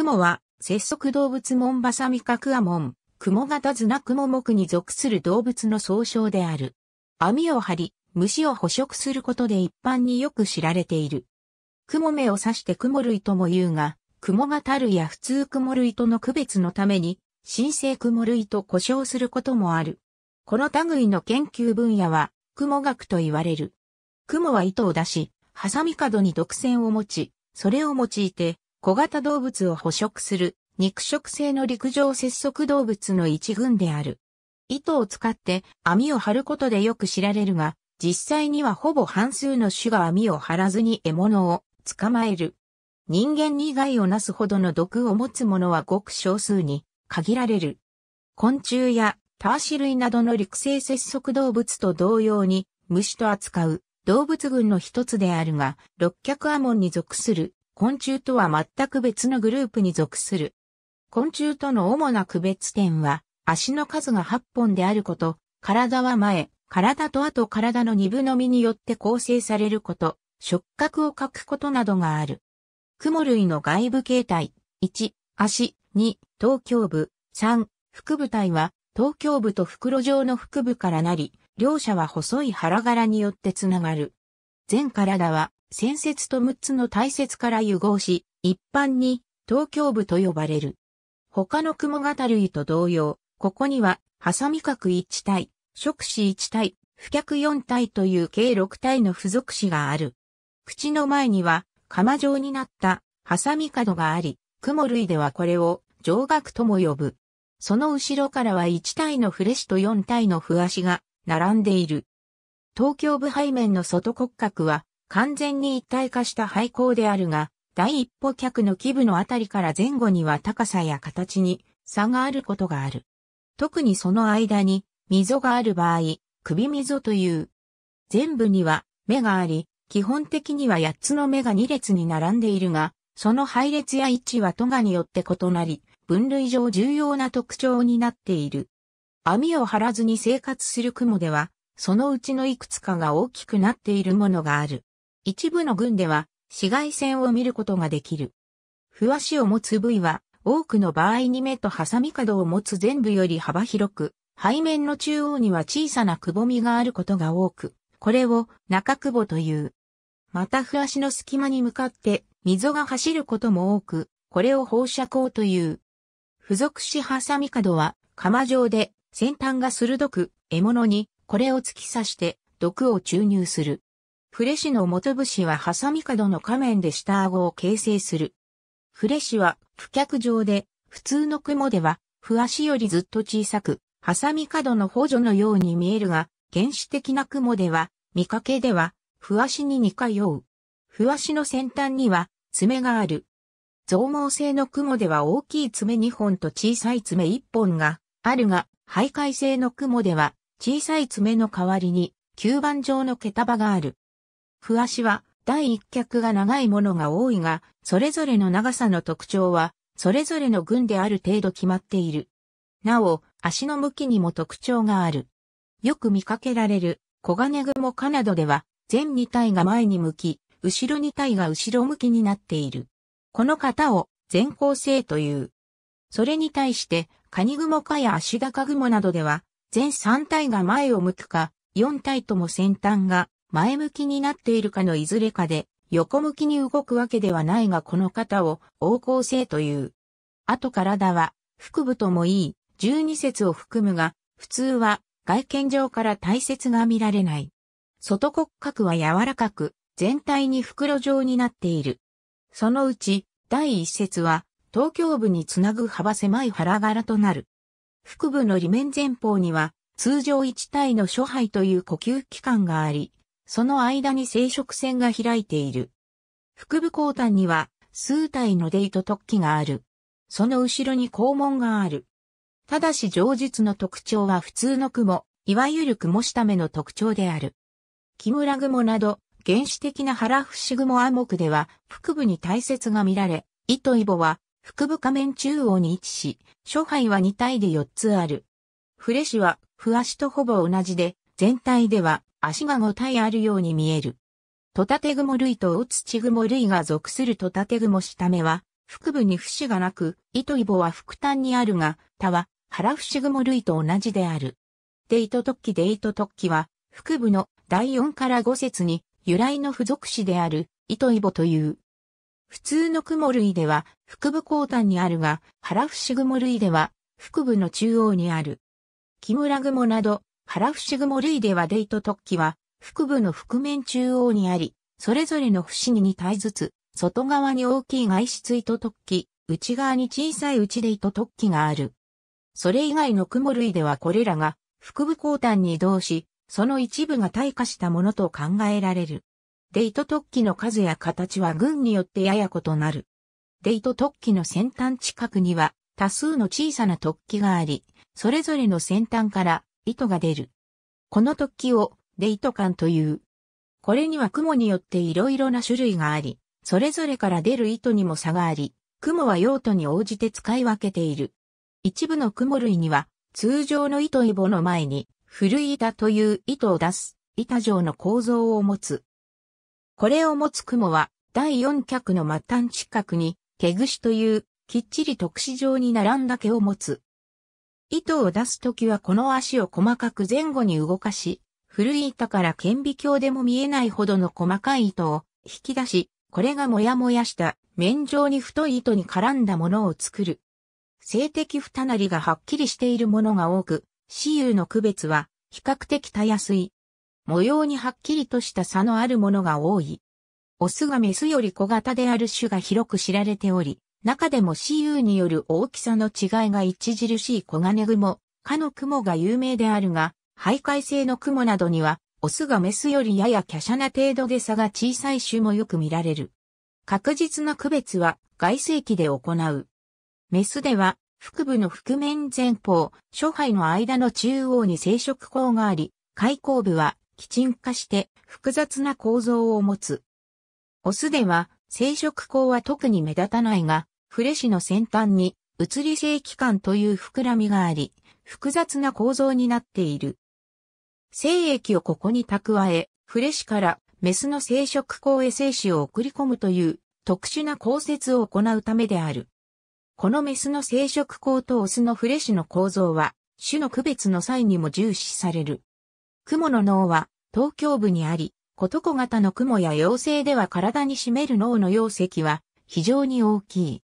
雲は、節足動物門バサミカクアモン、雲型ズナクモ目に属する動物の総称である。網を張り、虫を捕食することで一般によく知られている。雲目を指して雲類とも言うが、雲型類や普通雲類との区別のために、新生雲類と呼称することもある。この類の研究分野は、雲学と言われる。雲は糸を出し、ハサミ角に毒占を持ち、それを用いて小型動物を捕食する肉食性の陸上節足動物の一群である。糸を使って網を張ることでよく知られるが、実際にはほぼ半数の種が網を張らずに獲物を捕まえる。人間に害をなすほどの毒を持つものはごく少数に限られる。昆虫やターシ類などの陸生節足動物と同様に虫と扱う動物群の一つであるが、六脚アモンに属する昆虫とは全く別のグループに属する。昆虫との主な区別点は、足の数が8本であること、体は前、体と後体の2分のみによって構成されること、触覚を欠くことなどがある。雲類の外部形態、1、足、2、頭胸部、3、腹部体は、頭胸部と袋状の腹部からなり、両者は細い腹柄によってつながる。全体は、先説と6つの大説から融合し、一般に東京部と呼ばれる。他の雲型類と同様、ここには、ハサミ角1体、触子1体、不脚4体という計6体の付属子がある。口の前には、釜状になったハサミ角があり、雲類ではこれを上顎とも呼ぶ。その後ろからは1体のフレシと4体の不足が並んでいる。東京部背面の外骨格は完全に一体化した廃校であるが、第一歩脚の基部のあたりから前後には高さや形に差があることがある。特にその間に溝がある場合、首溝という。全部には目があり、基本的には8つの目が2列に並んでいるが、その配列や位置は都がによって異なり、分類上重要な特徴になっている。網を張らずに生活する雲では、そのうちのいくつかが大きくなっているものがある。一部の群では紫外線を見ることができる。ふわしを持つ部位は、多くの場合に目とハサミ角を持つ全部より幅広く、背面の中央には小さなくぼみがあることが多く、これを中くぼという。またわしの隙間に向かって溝が走ることも多く、これを放射光という。付属しハサミ角は釜状で先端が鋭く獲物にこれを突き刺して毒を注入する。フレシの元節はハサミ角の仮面で下顎を形成する。フレシは、不脚状で、普通の雲では、不足よりずっと小さく、ハサミ角の補助のように見えるが、原始的な雲では、見かけでは、不足に似通う。不足の先端には、爪がある。増毛性の雲では大きい爪2本と小さい爪1本があるが、徘徊性の雲では、小さい爪の代わりに、吸盤状の毛束がある。ふわしは第一脚が長いものが多いが、それぞれの長さの特徴は、それぞれの群である程度決まっている。なお、足の向きにも特徴がある。よく見かけられる、小金雲かなどでは、前2体が前に向き、後ろ2体が後ろ向きになっている。この型を、前後性という。それに対して、カニ雲かや足高雲などでは、全3体が前を向くか、4体とも先端が前向きになっているかのいずれかで、横向きに動くわけではないがこの肩を横行性という。あと体は、腹部ともいい、十二節を含むが、普通は外見上から体節が見られない。外骨格は柔らかく、全体に袋状になっている。そのうち、第一節は、東京部につなぐ幅狭い腹柄となる。腹部の裏面前方には、通常1体の諸肺という呼吸器官があり、その間に生殖腺が開いている。腹部後端には数体のデイト突起がある。その後ろに肛門がある。ただし上述の特徴は普通の雲、いわゆる雲下目の特徴である。木村雲など、原始的な腹伏雲暗目では、腹部に大切が見られ、糸イボは、腹部仮面中央に位置し、諸肺は2体で4つある。フレシは、不足とほぼ同じで、全体では、足が5体あるように見える。トタテグモ類とオツチグモ類が属するトタテグモ下目は、腹部に節がなく、糸イボは腹端にあるが、他は腹節グモ類と同じである。デイト突起デイト突起は、腹部の第4から5節に由来の付属詞である、糸イボという。普通のクモ類では腹部後端にあるが、腹節グモ類では腹部の中央にある。木村グモなどシグ雲類ではデイト突起は、腹部の腹面中央にあり、それぞれの不思議に2体ずつ、外側に大きい外出糸突起、内側に小さい内で糸突起がある。それ以外の雲類ではこれらが、腹部後端に移動し、その一部が退化したものと考えられる。デイト突起の数や形は群によってやや異なる。デイト突起の先端近くには多数の小さな突起があり、それぞれの先端から糸が出る。この突起を、で糸管という。これには雲によって色々な種類があり、それぞれから出る糸にも差があり、雲は用途に応じて使い分けている。一部の雲類には、通常の糸イボの前に、古い板という糸を出す、板状の構造を持つ。これを持つ雲は、第四脚の末端近くに、毛串という、きっちり特殊状に並んだ毛を持つ。糸を出すときはこの足を細かく前後に動かし、古い板から顕微鏡でも見えないほどの細かい糸を引き出し、これがもやもやした面状に太い糸に絡んだものを作る。性的蓋なりがはっきりしているものが多く、私有の区別は比較的たやすい。模様にはっきりとした差のあるものが多い。オスがメスより小型である種が広く知られており、中でも CU による大きさの違いが著しい黄金雲、かの雲が有名であるが、徘徊性の雲などには、オスがメスよりやや華奢な程度で差が小さい種もよく見られる。確実な区別は外生期で行う。メスでは、腹部の腹面前方、諸肺の間の中央に生殖口があり、開口部は、基ん化して複雑な構造を持つ。オスでは、生殖口は特に目立たないが、フレシの先端に、移り性器官という膨らみがあり、複雑な構造になっている。精液をここに蓄え、フレシからメスの生殖口へ精子を送り込むという特殊な降雪を行うためである。このメスの生殖口とオスのフレシの構造は、種の区別の際にも重視される。モの脳は東京部にあり、コトコ型のモや妖精では体に占める脳の容積は非常に大きい。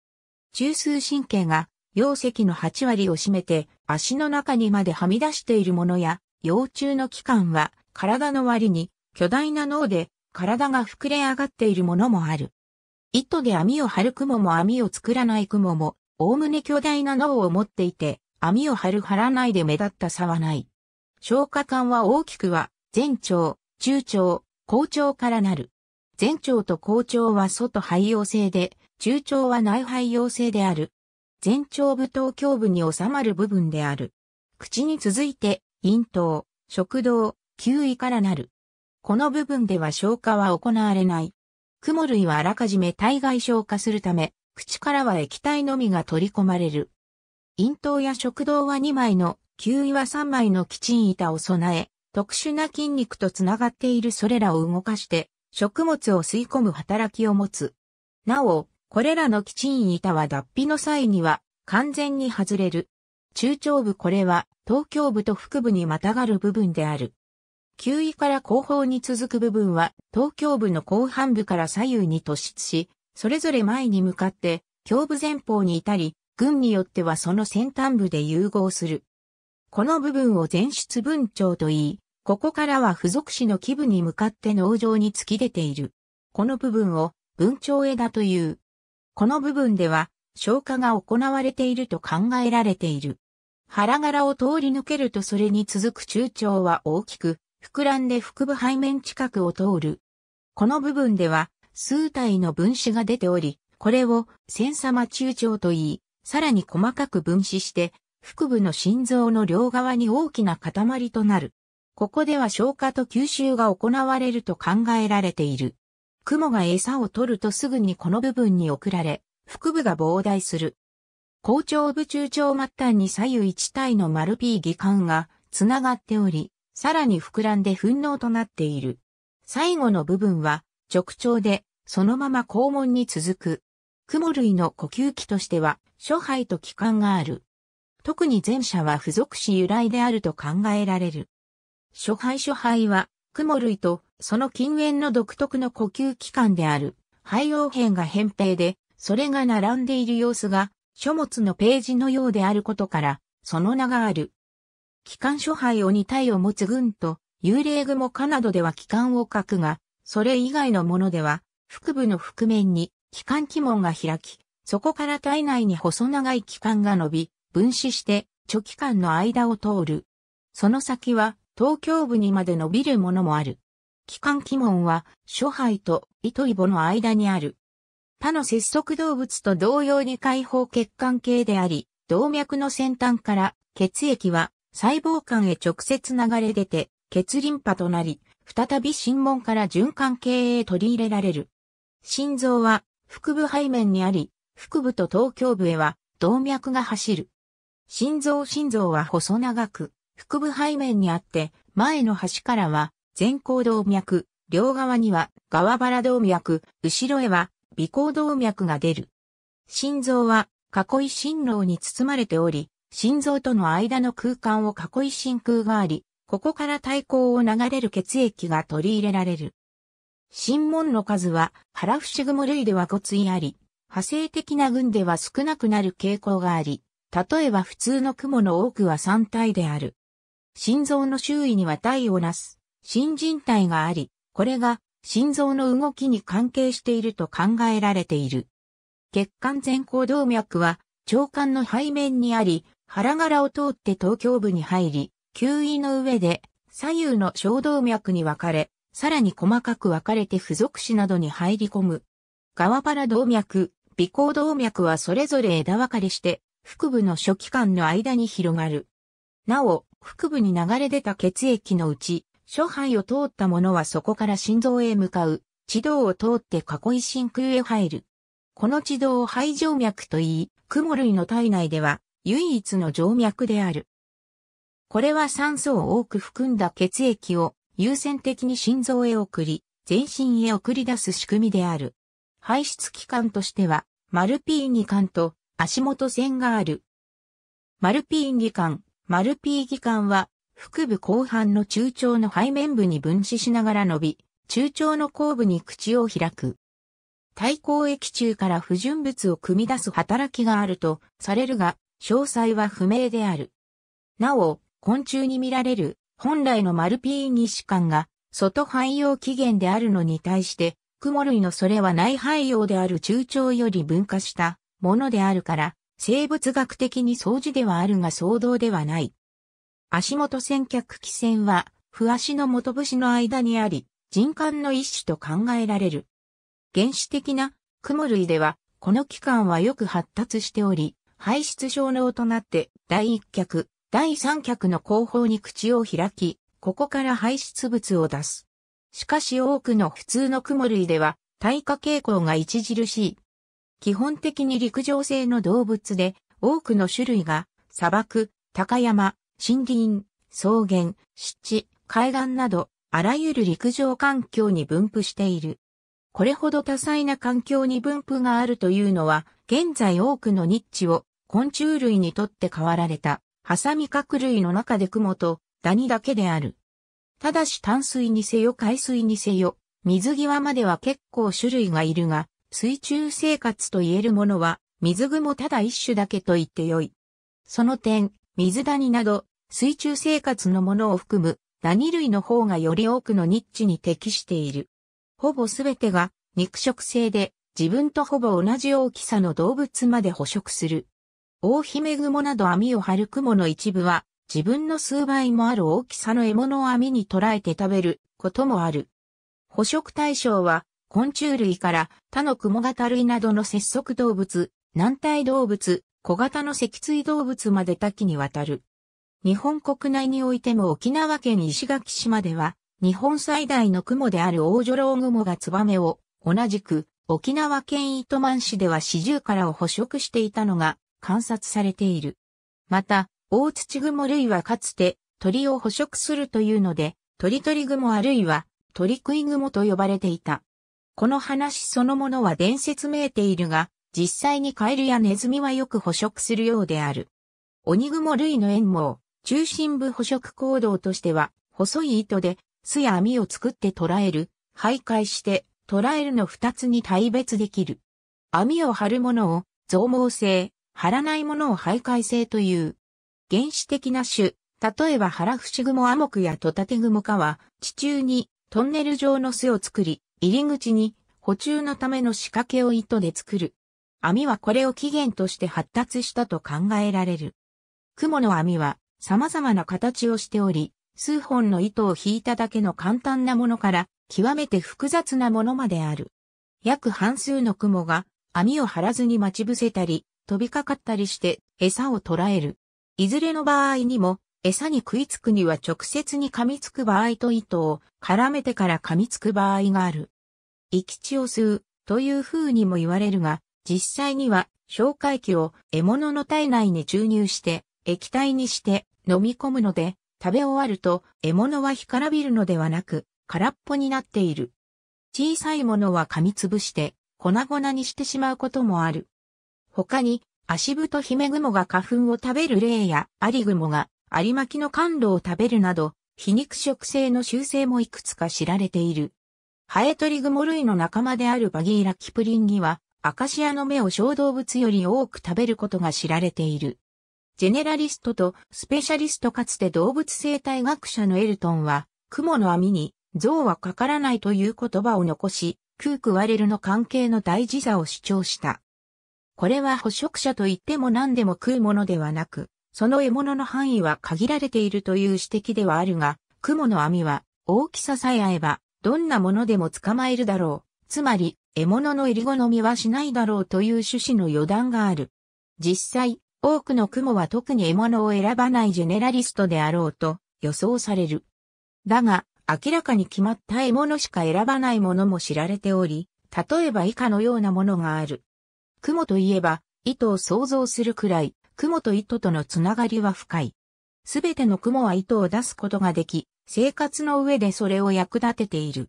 中枢神経が、溶石の8割を占めて、足の中にまではみ出しているものや、幼虫の器官は、体の割に、巨大な脳で、体が膨れ上がっているものもある。糸で網を張る雲も網を作らない雲も、おおむね巨大な脳を持っていて、網を張る張らないで目立った差はない。消化管は大きくは、前腸、中腸、後腸からなる。前腸と後腸は外肺葉性で、中腸は内肺陽性である。前腸部頭胸部に収まる部分である。口に続いて、咽頭、食道、球胃からなる。この部分では消化は行われない。モ類はあらかじめ体外消化するため、口からは液体のみが取り込まれる。咽頭や食道は2枚の、球胃は3枚のキチン板を備え、特殊な筋肉とつながっているそれらを動かして、食物を吸い込む働きを持つ。なお、これらの基賃板は脱皮の際には完全に外れる。中長部これは東京部と腹部にまたがる部分である。球位から後方に続く部分は東京部の後半部から左右に突出し、それぞれ前に向かって胸部前方にいたり、群によってはその先端部で融合する。この部分を前出分長と言い、ここからは付属紙の基部に向かって農場に突き出ている。この部分を文長枝という。この部分では消化が行われていると考えられている。腹柄を通り抜けるとそれに続く中腸は大きく、膨らんで腹部背面近くを通る。この部分では数体の分子が出ており、これを千様中腸と言い、さらに細かく分子して、腹部の心臓の両側に大きな塊となる。ここでは消化と吸収が行われると考えられている。雲が餌を取るとすぐにこの部分に送られ、腹部が膨大する。後頂部中頂末端に左右一体の丸 P 義管が繋がっており、さらに膨らんで粉納となっている。最後の部分は直腸で、そのまま肛門に続く。雲類の呼吸器としては、諸肺と気管がある。特に前者は付属詞由来であると考えられる。諸肺諸肺は、雲類とその近縁の独特の呼吸器官である肺葉片が扁平で、それが並んでいる様子が書物のページのようであることから、その名がある。機関諸肺を2体を持つ軍と、幽霊雲かなどでは機関を書くが、それ以外のものでは、腹部の覆面に機関気門が開き、そこから体内に細長い器官が伸び、分子して、貯気管の間を通る。その先は、東京部にまで伸びるものもある。機関鬼門は、諸肺と糸イボの間にある。他の節足動物と同様に解放血管系であり、動脈の先端から血液は細胞間へ直接流れ出て、血リンパとなり、再び心門から循環系へ取り入れられる。心臓は腹部背面にあり、腹部と頭胸部へは動脈が走る。心臓心臓は細長く、腹部背面にあって、前の端からは前行動脈、両側には側腹動脈、後ろへは尾行動脈が出る。心臓は囲い心臓に包まれており、心臓との間の空間を囲い真空があり、ここから対抗を流れる血液が取り入れられる。心門の数は、腹伏雲類ではごついあり、派生的な群では少なくなる傾向があり、例えば普通の雲の多くは3体である。心臓の周囲には体をなす、新人体があり、これが心臓の動きに関係していると考えられている。血管前行動脈は、腸管の背面にあり、腹柄を通って東京部に入り、吸引の上で左右の小動脈に分かれ、さらに細かく分かれて付属紙などに入り込む。側腹動脈、尾行動脈はそれぞれ枝分かれして、腹部の初期間の間に広がる。なお、腹部に流れ出た血液のうち、諸肺を通ったものはそこから心臓へ向かう、地道を通って囲い真空へ入る。この地道を肺静脈と言い、クモ類の体内では唯一の静脈である。これは酸素を多く含んだ血液を優先的に心臓へ送り、全身へ送り出す仕組みである。排出器官としては、マルピーニ管と足元線がある。マルピーニ管、マルピー議官は、腹部後半の中腸の背面部に分子しながら伸び、中腸の後部に口を開く。対抗液中から不純物を組み出す働きがあるとされるが、詳細は不明である。なお、昆虫に見られる本来のマルピーニシカンが外肺用起源であるのに対して、クモ類のそれは内肺用である中腸より分化したものであるから、生物学的に相似ではあるが相動ではない。足元先脚気船は、不足の元節の間にあり、人間の一種と考えられる。原始的な雲類では、この器官はよく発達しており、排出症能となって第一脚、第三脚の後方に口を開き、ここから排出物を出す。しかし多くの普通の雲類では、耐化傾向が著しい基本的に陸上性の動物で、多くの種類が、砂漠、高山、森林、草原、湿地、海岸など、あらゆる陸上環境に分布している。これほど多彩な環境に分布があるというのは、現在多くのニッチを昆虫類にとって変わられた、ハサミ角類の中で雲とダニだけである。ただし淡水にせよ海水にせよ、水際までは結構種類がいるが、水中生活と言えるものは、水雲ただ一種だけと言ってよい。その点、水谷など、水中生活のものを含む、何類の方がより多くのニッチに適している。ほぼすべてが肉食性で自分とほぼ同じ大きさの動物まで捕食する。大姫雲など網を張る雲の一部は自分の数倍もある大きさの獲物を網に捕らえて食べることもある。捕食対象は昆虫類から他の雲型類などの節足動物、軟体動物、小型の脊椎動物まで多岐にわたる。日本国内においても沖縄県石垣島では、日本最大の雲である大女郎雲がツバメを、同じく沖縄県糸満市では四十からを捕食していたのが観察されている。また、大土雲類はかつて鳥を捕食するというので、鳥鳥雲あるいは鳥食い雲と呼ばれていた。この話そのものは伝説めいているが、実際にカエルやネズミはよく捕食するようである。鬼蜘類の縁網、中心部捕食行動としては、細い糸で巣や網を作って捕らえる、徘徊して捕らえるの二つに対別できる。網を張るものを増毛性、張らないものを徘徊性という。原始的な種、例えば腹伏雲シグアモクやトタテグモ科は、地中にトンネル状の巣を作り、入り口に補充のための仕掛けを糸で作る。網はこれを起源として発達したと考えられる。雲の網は様々な形をしており、数本の糸を引いただけの簡単なものから極めて複雑なものまである。約半数の雲が網を張らずに待ち伏せたり、飛びかかったりして餌を捕らえる。いずれの場合にも餌に食いつくには直接に噛みつく場合と糸を絡めてから噛みつく場合がある。生き血を吸うという風にも言われるが、実際には消化液を獲物の体内に注入して液体にして飲み込むので、食べ終わると獲物は干からびるのではなく空っぽになっている。小さいものは噛みつぶして粉々にしてしまうこともある。他に、足太姫雲が花粉を食べる例やアリグモが有巻の甘露を食べるなど、皮肉食性の習性もいくつか知られている。ハエトリグモ類の仲間であるバギーラ・キプリンギは、アカシアの芽を小動物より多く食べることが知られている。ジェネラリストとスペシャリストかつて動物生態学者のエルトンは、蜘蛛の網に象はかからないという言葉を残し、クークワレルの関係の大事さを主張した。これは捕食者と言っても何でも食うものではなく、その獲物の範囲は限られているという指摘ではあるが、蜘蛛の網は大きささえ合えば、どんなものでも捕まえるだろう。つまり、獲物の入り好みはしないだろうという趣旨の予断がある。実際、多くの蜘蛛は特に獲物を選ばないジェネラリストであろうと予想される。だが、明らかに決まった獲物しか選ばないものも知られており、例えば以下のようなものがある。蜘蛛といえば、糸を想像するくらい、雲と糸とのつながりは深い。すべての雲は糸を出すことができ、生活の上でそれを役立てている。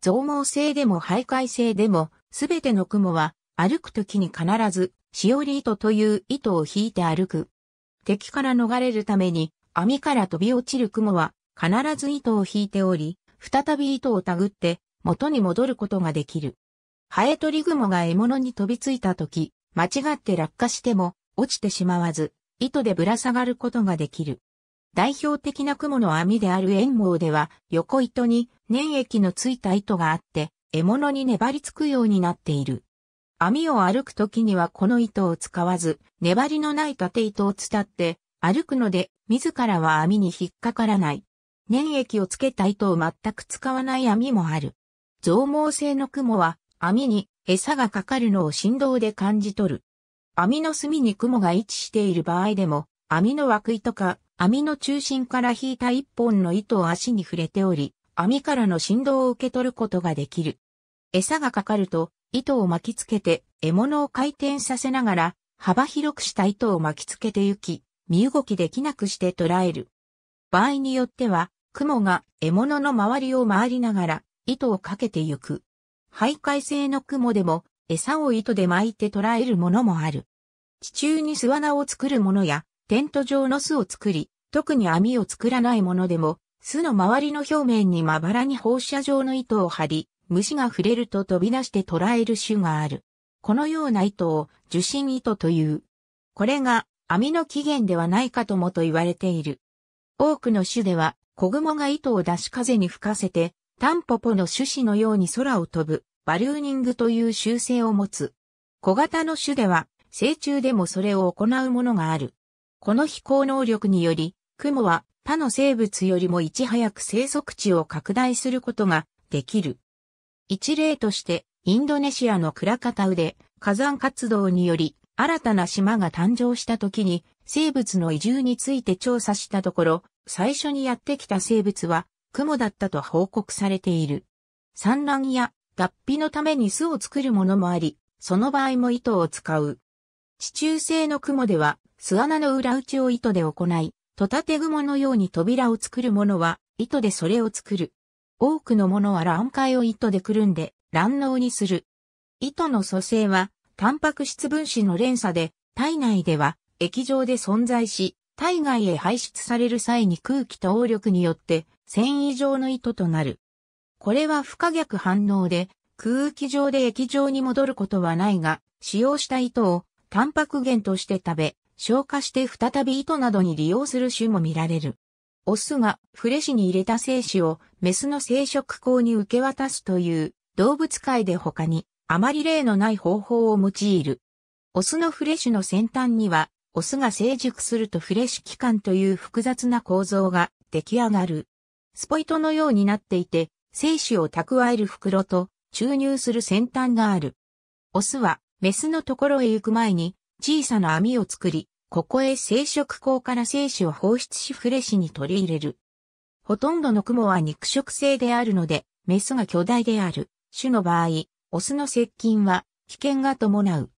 増毛性でも徘徊性でも、すべての雲は、歩くときに必ず、しおり糸という糸を引いて歩く。敵から逃れるために、網から飛び落ちる雲は、必ず糸を引いており、再び糸をたぐって、元に戻ることができる。ハエトリグモが獲物に飛びついたとき、間違って落下しても、落ちてしまわず、糸でぶら下がることができる。代表的な雲の網である円網では、横糸に粘液のついた糸があって、獲物に粘りつくようになっている。網を歩くときにはこの糸を使わず、粘りのない縦糸を伝って、歩くので、自らは網に引っかからない。粘液をつけた糸を全く使わない網もある。増毛性の雲は、網に餌がかかるのを振動で感じ取る。網の隅に雲が位置している場合でも、網の枠糸か、網の中心から引いた一本の糸を足に触れており、網からの振動を受け取ることができる。餌がかかると、糸を巻きつけて、獲物を回転させながら、幅広くした糸を巻きつけてゆき、身動きできなくして捉える。場合によっては、雲が獲物の周りを回りながら、糸をかけてゆく。徘徊性の雲でも、餌を糸で巻いて捕らえるものもある。地中に巣穴を作るものや、テント状の巣を作り、特に網を作らないものでも、巣の周りの表面にまばらに放射状の糸を張り、虫が触れると飛び出して捕らえる種がある。このような糸を受信糸という。これが網の起源ではないかともと言われている。多くの種では、子雲が糸を出し風に吹かせて、タンポポの種子のように空を飛ぶバルーニングという習性を持つ。小型の種では、成虫でもそれを行うものがある。この飛行能力により、クモは他の生物よりもいち早く生息地を拡大することができる。一例として、インドネシアのクラカタウで火山活動により新たな島が誕生した時に生物の移住について調査したところ、最初にやってきた生物はクモだったと報告されている。産卵や脱皮のために巣を作るものもあり、その場合も糸を使う。地中性の雲では、巣穴の裏打ちを糸で行い、トタテモのように扉を作るものは、糸でそれを作る。多くのものは卵塊を糸でくるんで、卵納にする。糸の組成は、タンパク質分子の連鎖で、体内では液状で存在し、体外へ排出される際に空気と応力によって繊維状の糸となる。これは不可逆反応で、空気上で液状に戻ることはないが、使用した糸をタンパク源として食べ、消化して再び糸などに利用する種も見られる。オスがフレシに入れた精子をメスの生殖口に受け渡すという動物界で他にあまり例のない方法を用いる。オスのフレシュの先端には、オスが成熟するとフレシ器官という複雑な構造が出来上がる。スポイトのようになっていて、精子を蓄える袋と注入する先端がある。オスはメスのところへ行く前に小さな網を作り、ここへ生殖口から精子を放出しフレシに取り入れる。ほとんどのクモは肉食性であるので、メスが巨大である種の場合、オスの接近は危険が伴う。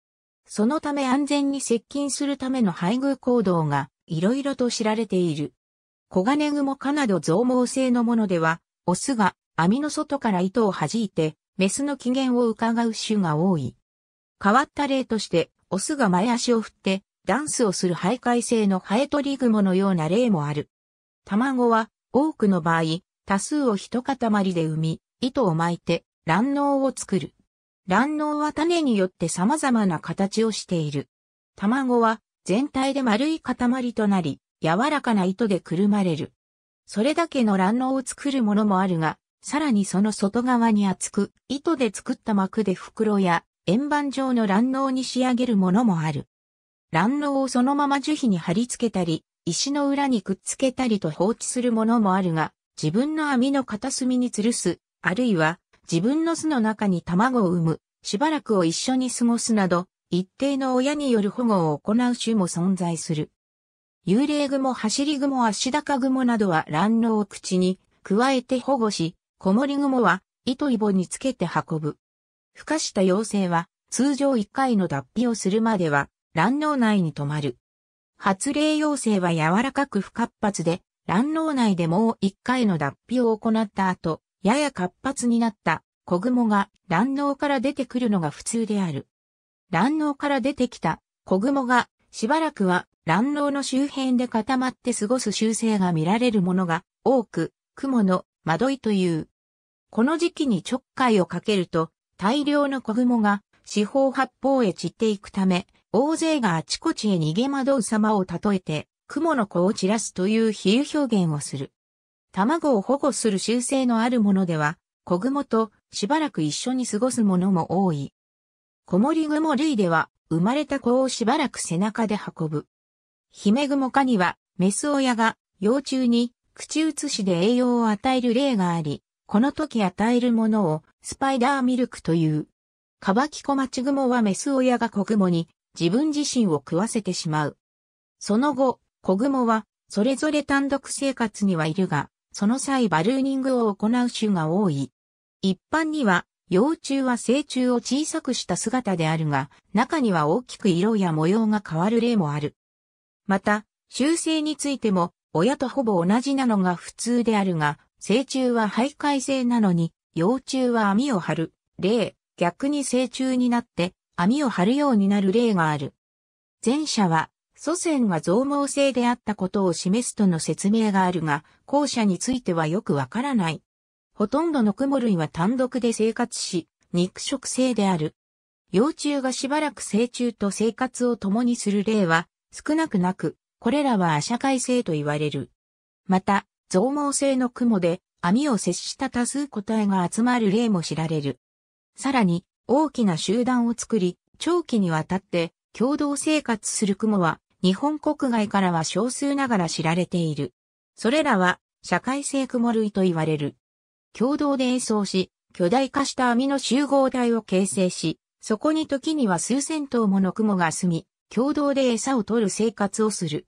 そのため安全に接近するための配偶行動がいろいろと知られている。コガネグモカなど増毛性のものでは、オスが網の外から糸を弾いて、メスの機嫌を伺う種が多い。変わった例として、オスが前足を振って、ダンスをする徘徊性のハエトリグモのような例もある。卵は、多くの場合、多数を一塊で産み、糸を巻いて、卵脳を作る。卵脳は種によって様々な形をしている。卵は、全体で丸い塊となり、柔らかな糸でくるまれる。それだけの卵脳を作るものもあるが、さらにその外側に厚く、糸で作った膜で袋や円盤状の卵納に仕上げるものもある。卵納をそのまま樹皮に貼り付けたり、石の裏にくっつけたりと放置するものもあるが、自分の網の片隅に吊るす、あるいは自分の巣の中に卵を産む、しばらくを一緒に過ごすなど、一定の親による保護を行う種も存在する。幽霊蜘蛛、走り蜘蛛、足高蜘蛛などは卵納を口に加えて保護し、子守雲は糸イボにつけて運ぶ。孵化した妖精は通常1回の脱皮をするまでは卵脳内に止まる。発令妖精は柔らかく不活発で卵脳内でもう1回の脱皮を行った後、やや活発になった子雲が卵脳から出てくるのが普通である。卵脳から出てきた子雲がしばらくは卵脳の周辺で固まって過ごす習性が見られるものが多く、雲の惑いという。この時期にちょっかいをかけると、大量の子雲が四方八方へ散っていくため、大勢があちこちへ逃げ惑う様を例えて、雲の子を散らすという比喩表現をする。卵を保護する習性のあるものでは、子雲としばらく一緒に過ごすものも多い。子守雲類では、生まれた子をしばらく背中で運ぶ。姫雲科には、メス親が幼虫に口移しで栄養を与える例があり、この時与えるものをスパイダーミルクという。カバキコマチグモはメス親が子グモに自分自身を食わせてしまう。その後、子グモはそれぞれ単独生活にはいるが、その際バルーニングを行う種が多い。一般には幼虫は成虫を小さくした姿であるが、中には大きく色や模様が変わる例もある。また、習性についても、親とほぼ同じなのが普通であるが、成虫は徘徊性なのに、幼虫は網を張る、例、逆に成虫になって網を張るようになる例がある。前者は、祖先が増毛性であったことを示すとの説明があるが、後者についてはよくわからない。ほとんどのクモ類は単独で生活し、肉食性である。幼虫がしばらく成虫と生活を共にする例は少なくなく、これらは社会性と言われる。また、増毛性の雲で網を接した多数個体が集まる例も知られる。さらに、大きな集団を作り、長期にわたって共同生活する雲は、日本国外からは少数ながら知られている。それらは、社会性雲類と言われる。共同で演奏し、巨大化した網の集合体を形成し、そこに時には数千頭もの雲が住み、共同で餌を取る生活をする。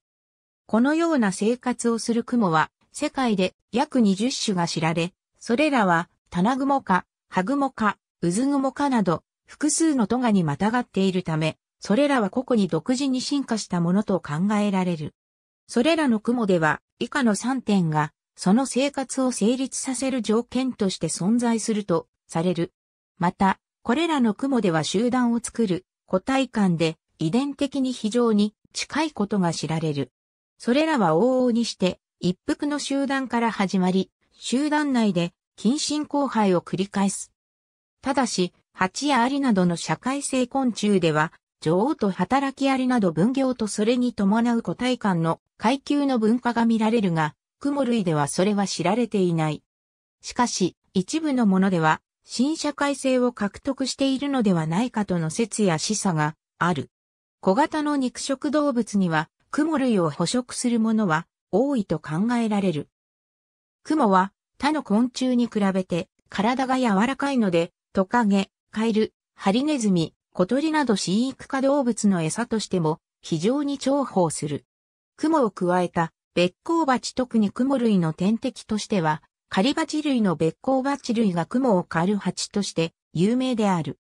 このような生活をする雲は、世界で約20種が知られ、それらは、タナグモか、ハグモか、ウズグモかなど、複数のトガにまたがっているため、それらは個々に独自に進化したものと考えられる。それらの雲では、以下の3点が、その生活を成立させる条件として存在すると、される。また、これらの雲では集団を作る、個体間で、遺伝的に非常に近いことが知られる。それらは往々にして、一服の集団から始まり、集団内で近親交配を繰り返す。ただし、蜂やアリなどの社会性昆虫では、女王と働きアリなど分業とそれに伴う個体間の階級の文化が見られるが、クモ類ではそれは知られていない。しかし、一部のものでは、新社会性を獲得しているのではないかとの説や示唆がある。小型の肉食動物には、雲類を捕食するものは多いと考えられる。雲は他の昆虫に比べて体が柔らかいので、トカゲ、カエル、ハリネズミ、小鳥など飼育家動物の餌としても非常に重宝する。雲を加えた別光蜂特に雲類の天敵としては、カリバチ類の別光蜂類が雲を狩る蜂として有名である。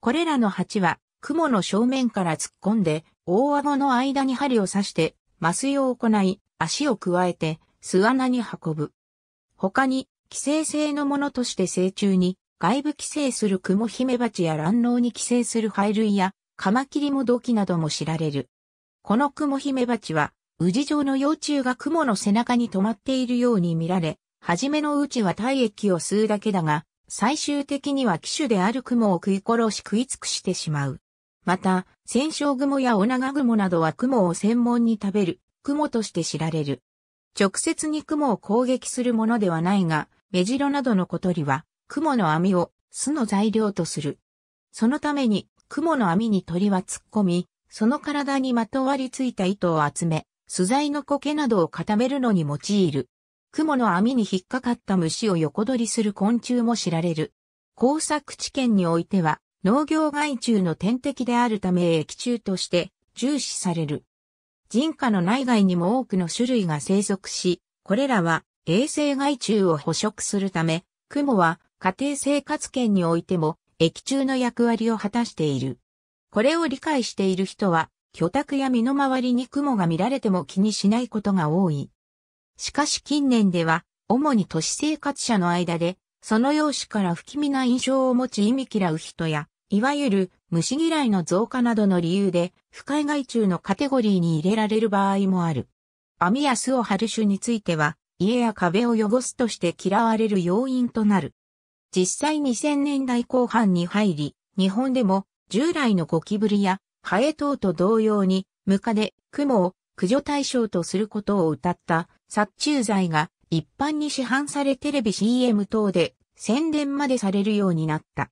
これらの蜂は雲の正面から突っ込んで大顎の間に針を刺して、麻酔を行い、足を加えて、巣穴に運ぶ。他に、寄生性のものとして成虫に、外部寄生するクモヒメバチや卵脳に寄生する灰類や、カマキリも土器なども知られる。このクモヒメバチは、宇治状の幼虫がクモの背中に止まっているように見られ、初めのうちは体液を吸うだけだが、最終的には機種であるクモを食い殺し食い尽くしてしまう。また、戦勝雲やオナガ雲などは雲を専門に食べる、雲として知られる。直接に雲を攻撃するものではないが、メジロなどの小鳥は、雲の網を巣の材料とする。そのために、雲の網に鳥は突っ込み、その体にまとわりついた糸を集め、素材の苔などを固めるのに用いる。雲の網に引っかかった虫を横取りする昆虫も知られる。工作地圏においては、農業害虫の天敵であるため液虫として重視される。人家の内外にも多くの種類が生息し、これらは衛生害虫を捕食するため、クモは家庭生活圏においても液中の役割を果たしている。これを理解している人は、居宅や身の回りに雲が見られても気にしないことが多い。しかし近年では、主に都市生活者の間で、その容姿から不気味な印象を持ち意味嫌う人や、いわゆる虫嫌いの増加などの理由で不快害虫のカテゴリーに入れられる場合もある。網や巣を張る種については家や壁を汚すとして嫌われる要因となる。実際2000年代後半に入り、日本でも従来のゴキブリやハエ等と同様にムカデ、クモを駆除対象とすることを謳った殺虫剤が一般に市販されテレビ CM 等で宣伝までされるようになった。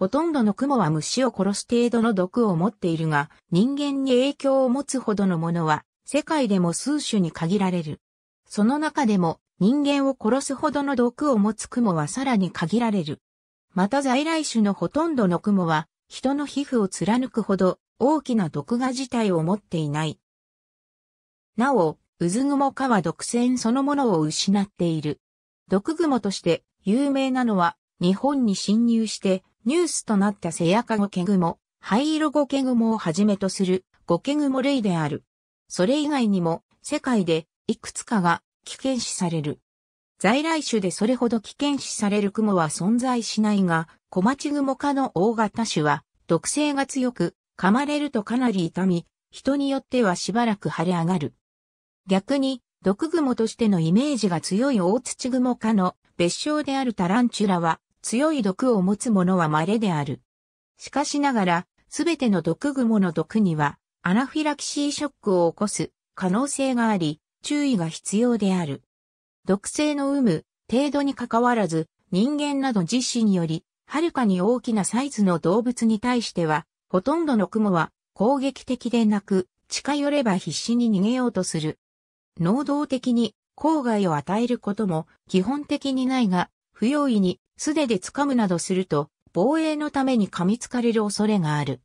ほとんどの雲は虫を殺す程度の毒を持っているが、人間に影響を持つほどのものは、世界でも数種に限られる。その中でも、人間を殺すほどの毒を持つ雲はさらに限られる。また在来種のほとんどの雲は、人の皮膚を貫くほど、大きな毒が自体を持っていない。なお、渦雲グ科は毒腺そのものを失っている。毒蜘蛛として有名なのは日本に侵入してニュースとなったセアカゴケグモ、灰色ゴケグモをはじめとするゴケグモ類である。それ以外にも世界でいくつかが危険視される。在来種でそれほど危険視される雲は存在しないが、小町グモ科の大型種は毒性が強く、噛まれるとかなり痛み、人によってはしばらく腫れ上がる。逆に、毒グモとしてのイメージが強い大土グモ科の別称であるタランチュラは、強い毒を持つ者は稀である。しかしながら、すべての毒蜘蛛の毒には、アナフィラキシーショックを起こす可能性があり、注意が必要である。毒性の有無、程度に関わらず、人間など自身により、はるかに大きなサイズの動物に対しては、ほとんどの蜘蛛は攻撃的でなく、近寄れば必死に逃げようとする。能動的に郊外を与えることも基本的にないが、不用意に素手で掴むなどすると、防衛のために噛みつかれる恐れがある。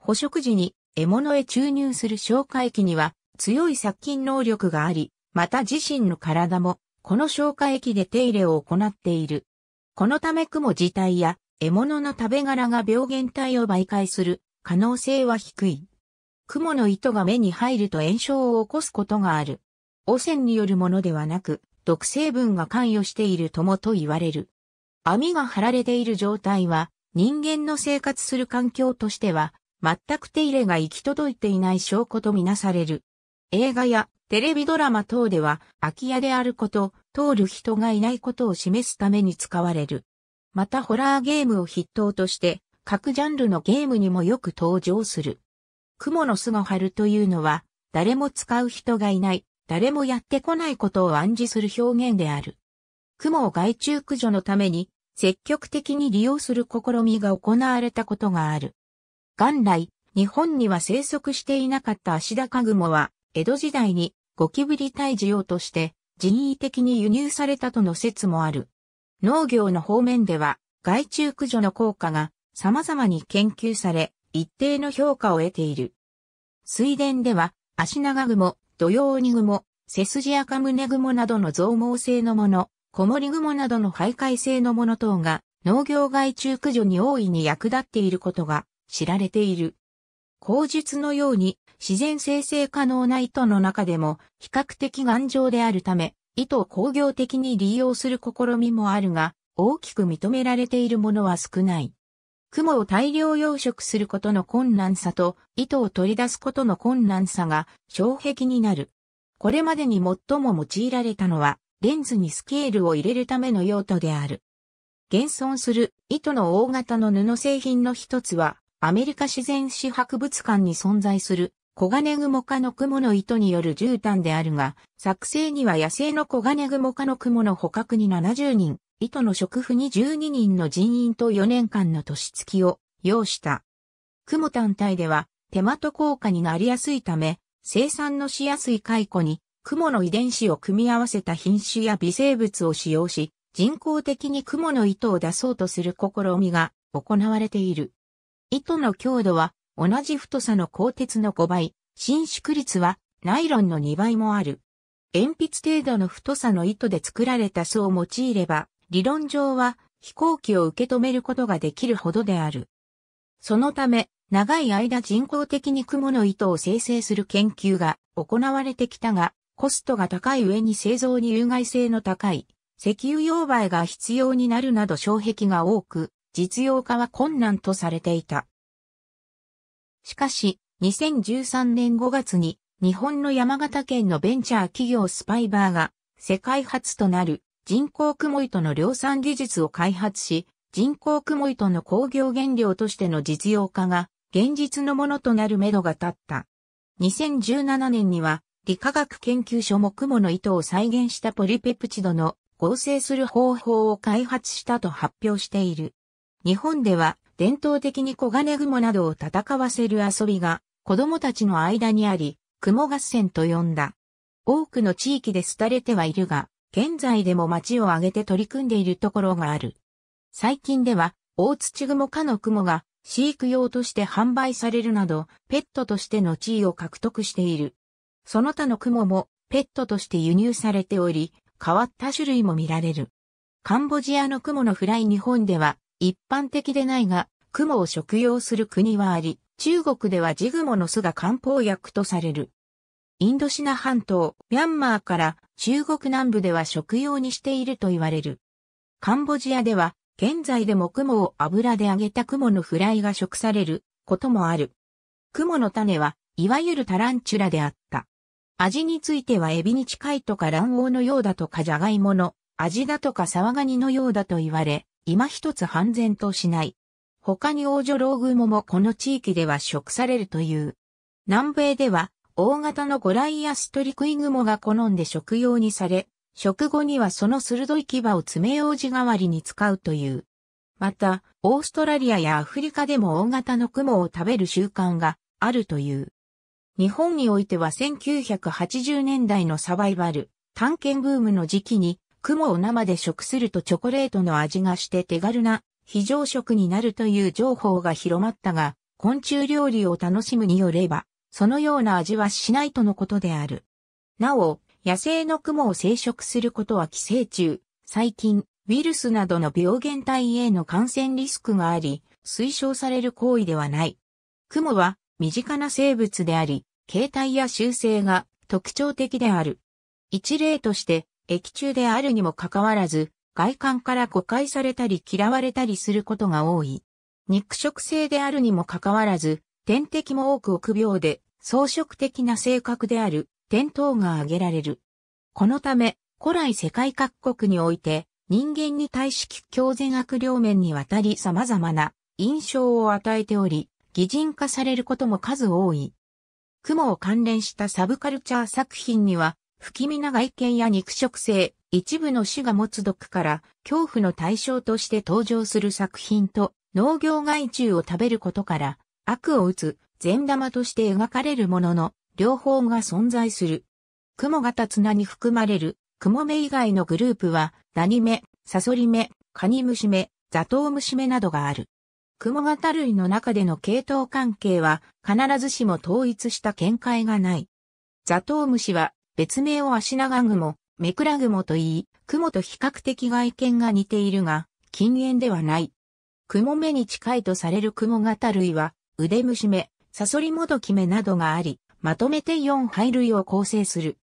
捕食時に獲物へ注入する消化液には強い殺菌能力があり、また自身の体もこの消化液で手入れを行っている。このため雲自体や獲物の食べ殻が病原体を媒介する可能性は低い。雲の糸が目に入ると炎症を起こすことがある。汚染によるものではなく、毒成分が関与しているともと言われる。網が張られている状態は、人間の生活する環境としては、全く手入れが行き届いていない証拠とみなされる。映画やテレビドラマ等では、空き家であること、通る人がいないことを示すために使われる。またホラーゲームを筆頭として、各ジャンルのゲームにもよく登場する。雲の巣が張るというのは、誰も使う人がいない、誰もやってこないことを暗示する表現である。雲を害虫駆除のために積極的に利用する試みが行われたことがある。元来、日本には生息していなかった足高雲は、江戸時代にゴキブリ退治用として人為的に輸入されたとの説もある。農業の方面では、害虫駆除の効果が様々に研究され、一定の評価を得ている。水田では、アシナガグモ、土用ニグモ、筋赤胸雲グモなどの増毛性のもの、小森雲などの徘徊性のもの等が農業害虫駆除に大いに役立っていることが知られている。口述のように自然生成可能な糸の中でも比較的頑丈であるため、糸を工業的に利用する試みもあるが、大きく認められているものは少ない。雲を大量養殖することの困難さと、糸を取り出すことの困難さが障壁になる。これまでに最も用いられたのは、レンズにスケールを入れるための用途である。現存する糸の大型の布製品の一つは、アメリカ自然史博物館に存在するネ金モ科の蛛の糸による絨毯であるが、作成には野生のネ金モ科の蛛の捕獲に70人、糸の食婦に12人の人員と4年間の年月を要した。蛛単体では手間と効果になりやすいため、生産のしやすい解雇に雲の遺伝子を組み合わせた品種や微生物を使用し、人工的に雲の糸を出そうとする試みが行われている。糸の強度は同じ太さの鋼鉄の5倍、伸縮率はナイロンの2倍もある。鉛筆程度の太さの糸で作られた層を用いれば、理論上は飛行機を受け止めることができるほどである。そのため、長い間人工的に雲の糸を生成する研究が行われてきたが、コストが高い上に製造に有害性の高い石油溶媒が必要になるなど障壁が多く、実用化は困難とされていた。しかし、2013年5月に日本の山形県のベンチャー企業スパイバーが世界初となる人工雲糸の量産技術を開発し、人工雲糸の工業原料としての実用化が現実のものとなるめどが立った。2017年には理化学研究所もクモの糸を再現したポリペプチドの合成する方法を開発したと発表している。日本では伝統的に小金雲などを戦わせる遊びが子供たちの間にあり、雲合戦と呼んだ。多くの地域で廃れてはいるが、現在でも町を挙げて取り組んでいるところがある。最近では、大土雲科の雲が飼育用として販売されるなど、ペットとしての地位を獲得している。その他のクモもペットとして輸入されており、変わった種類も見られる。カンボジアのクモのフライ日本では一般的でないが、クモを食用する国はあり、中国ではジグモの巣が漢方薬とされる。インドシナ半島、ミャンマーから中国南部では食用にしていると言われる。カンボジアでは、現在でもクモを油で揚げたクモのフライが食されることもある。クモの種は、いわゆるタランチュラであった。味についてはエビに近いとか卵黄のようだとかじゃがいもの味だとかサワガニのようだと言われ、今一つ半然としない。他に王女老雲もこの地域では食されるという。南米では大型のゴライアストリクイグモが好んで食用にされ、食後にはその鋭い牙を爪楊枝代わりに使うという。また、オーストラリアやアフリカでも大型の雲を食べる習慣があるという。日本においては1980年代のサバイバル、探検ブームの時期に、雲を生で食するとチョコレートの味がして手軽な非常食になるという情報が広まったが、昆虫料理を楽しむによれば、そのような味はしないとのことである。なお、野生の雲を生殖することは寄生虫、細菌、ウイルスなどの病原体への感染リスクがあり、推奨される行為ではない。雲は身近な生物であり、形態や習性が特徴的である。一例として、液中であるにもかかわらず、外観から誤解されたり嫌われたりすることが多い。肉食性であるにもかかわらず、天敵も多く臆病で、装飾的な性格である、天頭が挙げられる。このため、古来世界各国において、人間に対し強善悪両面にわたり様々な印象を与えており、擬人化されることも数多い。雲を関連したサブカルチャー作品には、不気味な外見や肉食性、一部の種が持つ毒から恐怖の対象として登場する作品と農業害虫を食べることから悪を打つ善玉として描かれるものの両方が存在する。雲が綱に含まれる雲目以外のグループはダニ目、サソリ目、カニムシ目、ザトウムシ目などがある。雲型類の中での系統関係は必ずしも統一した見解がない。ザトウムシは別名をアシナガグモ、メクラグモと言い、雲と比較的外見が似ているが、近縁ではない。雲目に近いとされる雲型類は、腕虫目、サソリモドキメなどがあり、まとめて4配類を構成する。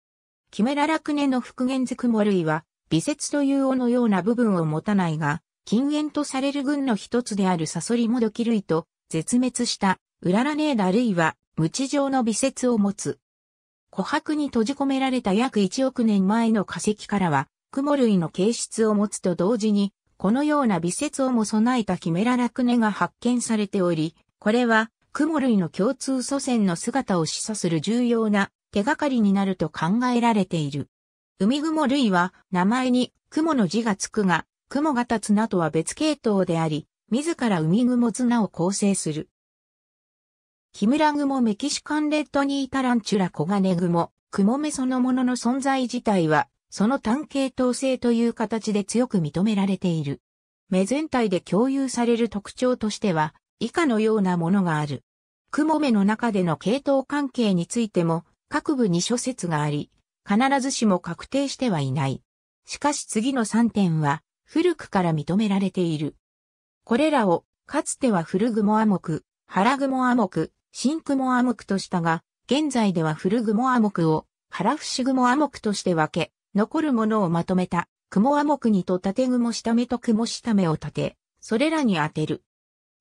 キメララクネの復元図雲類は、微節という尾のような部分を持たないが、禁煙とされる群の一つであるサソリモドキ類と絶滅したウララネーダ類は無知状の微節を持つ。琥珀に閉じ込められた約1億年前の化石からは、モ類の形質を持つと同時に、このような微節をも備えたキメララクネが発見されており、これはモ類の共通祖先の姿を示唆する重要な手がかりになると考えられている。海雲類は名前にモの字がつくが、雲型綱とは別系統であり、自ら海雲綱を構成する。キムラ雲メキシカンレッドニータランチュラコガネ雲、雲目そのものの存在自体は、その単系統性という形で強く認められている。目全体で共有される特徴としては、以下のようなものがある。雲目の中での系統関係についても、各部に諸説があり、必ずしも確定してはいない。しかし次の3点は、古くから認められている。これらを、かつては古雲亜目、原雲亜目、新雲亜目としたが、現在では古雲亜目を、原伏雲亜目として分け、残るものをまとめた、雲亜目にと縦雲下目と雲下目を立て、それらに当てる。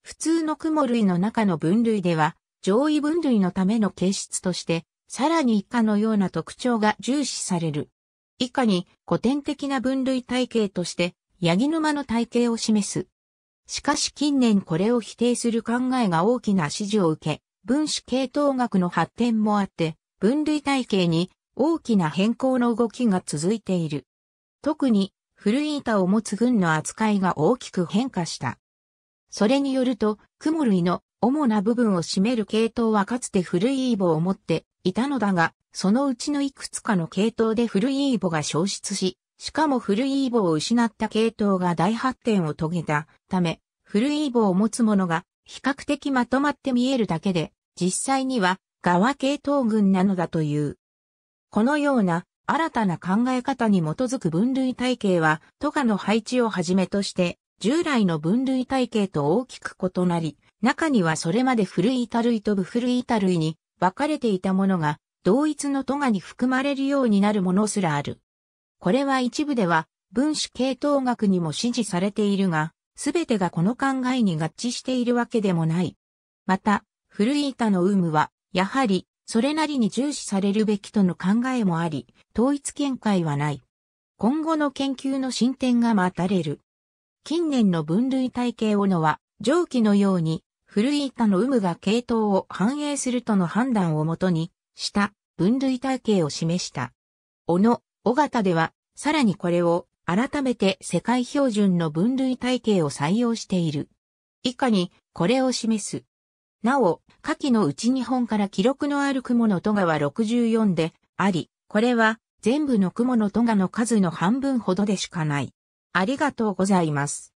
普通の雲類の中の分類では、上位分類のための形質として、さらに以下のような特徴が重視される。以下に古典的な分類体系として、八木沼の体系を示す。しかし近年これを否定する考えが大きな支持を受け、分子系統学の発展もあって、分類体系に大きな変更の動きが続いている。特に古い板を持つ群の扱いが大きく変化した。それによると、雲類の主な部分を占める系統はかつて古いイボを持っていたのだが、そのうちのいくつかの系統で古いイボが消失し、しかも古いイーボを失った系統が大発展を遂げたため、古いイーボを持つ者が比較的まとまって見えるだけで、実際には側系統群なのだという。このような新たな考え方に基づく分類体系は、トガの配置をはじめとして、従来の分類体系と大きく異なり、中にはそれまで古い板類と部古い板類に分かれていたものが、同一のトガに含まれるようになるものすらある。これは一部では分子系統学にも支持されているが、すべてがこの考えに合致しているわけでもない。また、古い板の有無は、やはり、それなりに重視されるべきとの考えもあり、統一見解はない。今後の研究の進展が待たれる。近年の分類体系をのは、上記のように、古い板の有無が系統を反映するとの判断をもとに、した分類体系を示した。小野、尾形では、さらにこれを改めて世界標準の分類体系を採用している。以下にこれを示す。なお、下記のうち日本から記録のある雲の都がは64であり、これは全部の雲の都がの数の半分ほどでしかない。ありがとうございます。